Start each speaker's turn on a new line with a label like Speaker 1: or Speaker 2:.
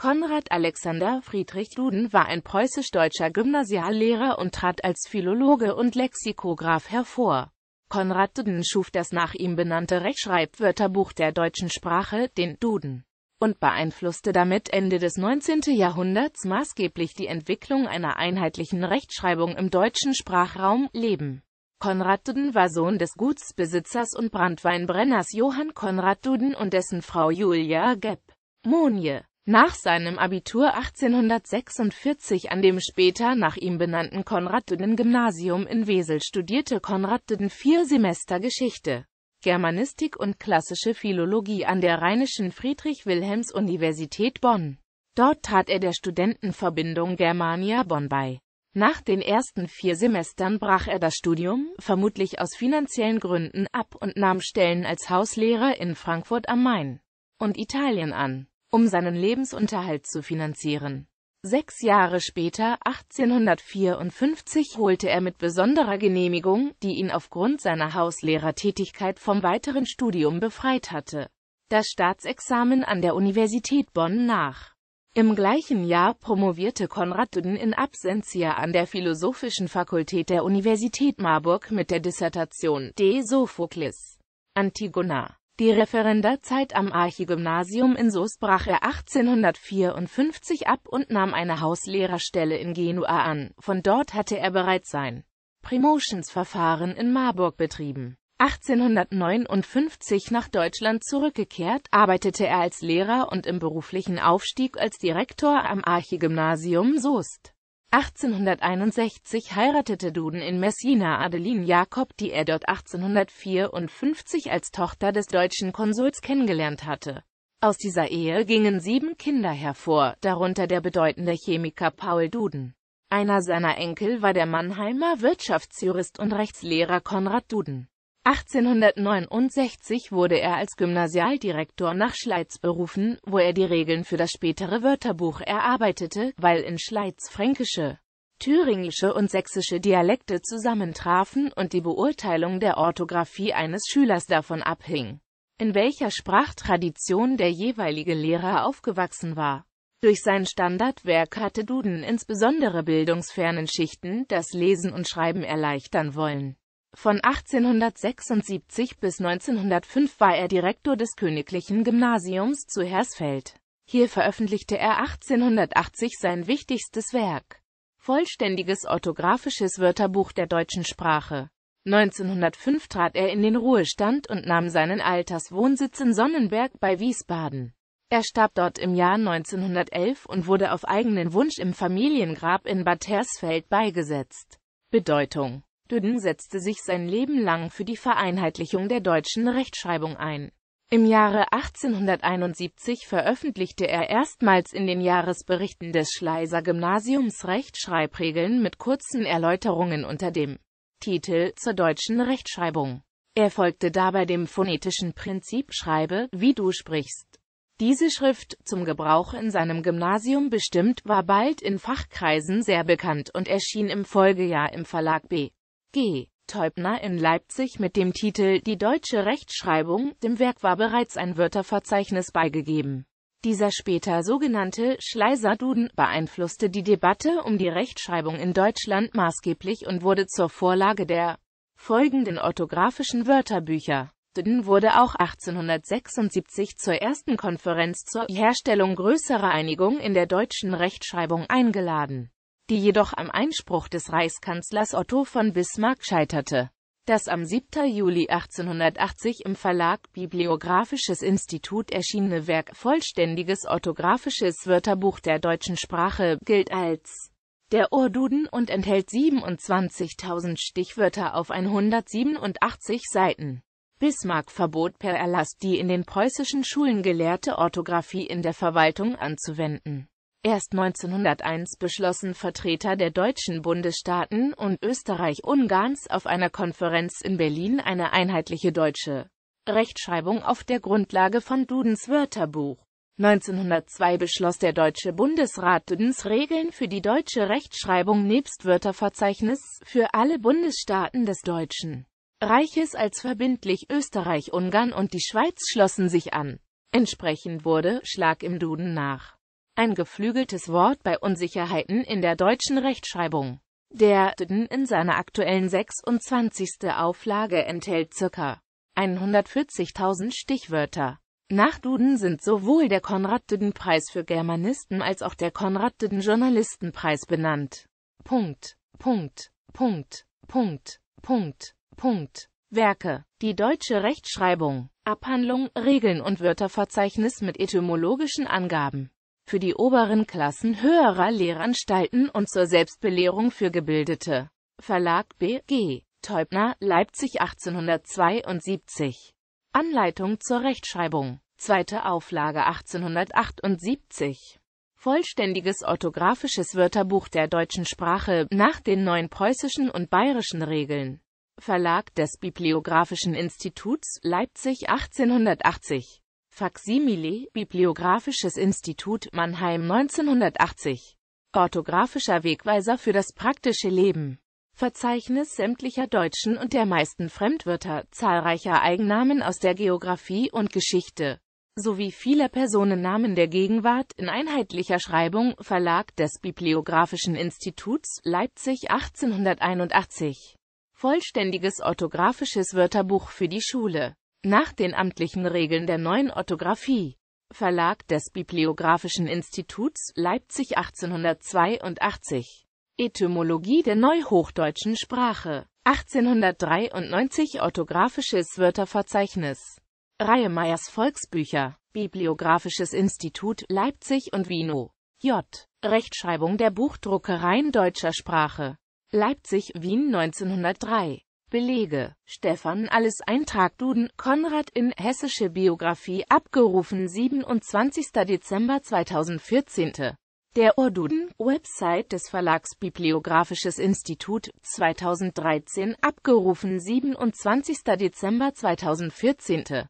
Speaker 1: Konrad Alexander Friedrich Duden war ein preußisch-deutscher Gymnasiallehrer und trat als Philologe und Lexikograf hervor. Konrad Duden schuf das nach ihm benannte Rechtschreibwörterbuch der deutschen Sprache, den Duden, und beeinflusste damit Ende des 19. Jahrhunderts maßgeblich die Entwicklung einer einheitlichen Rechtschreibung im deutschen Sprachraum Leben. Konrad Duden war Sohn des Gutsbesitzers und Brandweinbrenners Johann Konrad Duden und dessen Frau Julia Gepp. Monje nach seinem Abitur 1846 an dem später nach ihm benannten Konrad-Düden-Gymnasium in Wesel studierte Konrad Düden vier Semester Geschichte, Germanistik und klassische Philologie an der Rheinischen Friedrich-Wilhelms-Universität Bonn. Dort tat er der Studentenverbindung Germania Bonn bei. Nach den ersten vier Semestern brach er das Studium, vermutlich aus finanziellen Gründen, ab und nahm Stellen als Hauslehrer in Frankfurt am Main und Italien an um seinen Lebensunterhalt zu finanzieren. Sechs Jahre später, 1854, holte er mit besonderer Genehmigung, die ihn aufgrund seiner Hauslehrertätigkeit vom weiteren Studium befreit hatte, das Staatsexamen an der Universität Bonn nach. Im gleichen Jahr promovierte Konrad Duden in Absentia an der Philosophischen Fakultät der Universität Marburg mit der Dissertation De Sophocles. Antigona. Die Referendarzeit am Archigymnasium in Soest brach er 1854 ab und nahm eine Hauslehrerstelle in Genua an. Von dort hatte er bereits sein Promotionsverfahren in Marburg betrieben. 1859 nach Deutschland zurückgekehrt, arbeitete er als Lehrer und im beruflichen Aufstieg als Direktor am Archigymnasium Soest. 1861 heiratete Duden in Messina Adeline Jakob, die er dort 1854 als Tochter des deutschen Konsuls kennengelernt hatte. Aus dieser Ehe gingen sieben Kinder hervor, darunter der bedeutende Chemiker Paul Duden. Einer seiner Enkel war der Mannheimer Wirtschaftsjurist und Rechtslehrer Konrad Duden. 1869 wurde er als Gymnasialdirektor nach Schleiz berufen, wo er die Regeln für das spätere Wörterbuch erarbeitete, weil in Schleiz fränkische, thüringische und sächsische Dialekte zusammentrafen und die Beurteilung der Orthographie eines Schülers davon abhing, in welcher Sprachtradition der jeweilige Lehrer aufgewachsen war. Durch sein Standardwerk hatte Duden insbesondere bildungsfernen Schichten das Lesen und Schreiben erleichtern wollen. Von 1876 bis 1905 war er Direktor des Königlichen Gymnasiums zu Hersfeld. Hier veröffentlichte er 1880 sein wichtigstes Werk, vollständiges orthografisches Wörterbuch der deutschen Sprache. 1905 trat er in den Ruhestand und nahm seinen Alterswohnsitz in Sonnenberg bei Wiesbaden. Er starb dort im Jahr 1911 und wurde auf eigenen Wunsch im Familiengrab in Bad Hersfeld beigesetzt. Bedeutung Düden setzte sich sein Leben lang für die Vereinheitlichung der deutschen Rechtschreibung ein. Im Jahre 1871 veröffentlichte er erstmals in den Jahresberichten des Schleiser Gymnasiums Rechtschreibregeln mit kurzen Erläuterungen unter dem Titel zur deutschen Rechtschreibung. Er folgte dabei dem phonetischen Prinzip Schreibe, wie du sprichst. Diese Schrift, zum Gebrauch in seinem Gymnasium bestimmt, war bald in Fachkreisen sehr bekannt und erschien im Folgejahr im Verlag B. G. Teubner in Leipzig mit dem Titel Die deutsche Rechtschreibung, dem Werk war bereits ein Wörterverzeichnis beigegeben. Dieser später sogenannte Schleiser-Duden beeinflusste die Debatte um die Rechtschreibung in Deutschland maßgeblich und wurde zur Vorlage der folgenden orthografischen Wörterbücher. Duden wurde auch 1876 zur ersten Konferenz zur Herstellung größerer Einigung in der deutschen Rechtschreibung eingeladen die jedoch am Einspruch des Reichskanzlers Otto von Bismarck scheiterte. Das am 7. Juli 1880 im Verlag Bibliographisches Institut erschienene Werk Vollständiges orthographisches Wörterbuch der deutschen Sprache gilt als der Urduden und enthält 27.000 Stichwörter auf 187 Seiten. Bismarck verbot per Erlass die in den preußischen Schulen gelehrte Orthographie in der Verwaltung anzuwenden. Erst 1901 beschlossen Vertreter der deutschen Bundesstaaten und Österreich-Ungarns auf einer Konferenz in Berlin eine einheitliche deutsche Rechtschreibung auf der Grundlage von Dudens Wörterbuch. 1902 beschloss der Deutsche Bundesrat Dudens Regeln für die deutsche Rechtschreibung nebst Wörterverzeichnis für alle Bundesstaaten des Deutschen Reiches als verbindlich Österreich, Ungarn und die Schweiz schlossen sich an. Entsprechend wurde Schlag im Duden nach ein geflügeltes Wort bei Unsicherheiten in der deutschen Rechtschreibung. Der Duden in seiner aktuellen 26. Auflage enthält ca. 140.000 Stichwörter. Nach Duden sind sowohl der Konrad-Duden-Preis für Germanisten als auch der Konrad-Duden-Journalistenpreis benannt. Punkt. Punkt. Punkt. Punkt. Punkt. Punkt. Werke. Die deutsche Rechtschreibung. Abhandlung, Regeln und Wörterverzeichnis mit etymologischen Angaben für die oberen Klassen höherer Lehranstalten und zur Selbstbelehrung für Gebildete. Verlag B.G. Teubner, Leipzig 1872. Anleitung zur Rechtschreibung. Zweite Auflage 1878. Vollständiges orthografisches Wörterbuch der deutschen Sprache nach den neuen preußischen und bayerischen Regeln. Verlag des Bibliographischen Instituts Leipzig 1880. Faksimile, Bibliographisches Institut Mannheim 1980. Orthografischer Wegweiser für das praktische Leben. Verzeichnis sämtlicher deutschen und der meisten Fremdwörter, zahlreicher Eigennamen aus der Geografie und Geschichte, sowie vieler Personennamen der Gegenwart in einheitlicher Schreibung, Verlag des Bibliographischen Instituts, Leipzig 1881. Vollständiges orthografisches Wörterbuch für die Schule. Nach den amtlichen Regeln der neuen Orthographie Verlag des Bibliographischen Instituts Leipzig 1882 Etymologie der neuhochdeutschen Sprache 1893 Orthographisches Wörterverzeichnis Reihe Meyers Volksbücher Bibliographisches Institut Leipzig und Wien J. Rechtschreibung der Buchdruckereien deutscher Sprache Leipzig, Wien 1903 Belege Stefan Alles Eintrag Duden, Konrad in Hessische Biografie abgerufen 27. Dezember 2014 Der Urduden, Website des Verlags Bibliografisches Institut, 2013 abgerufen 27. Dezember 2014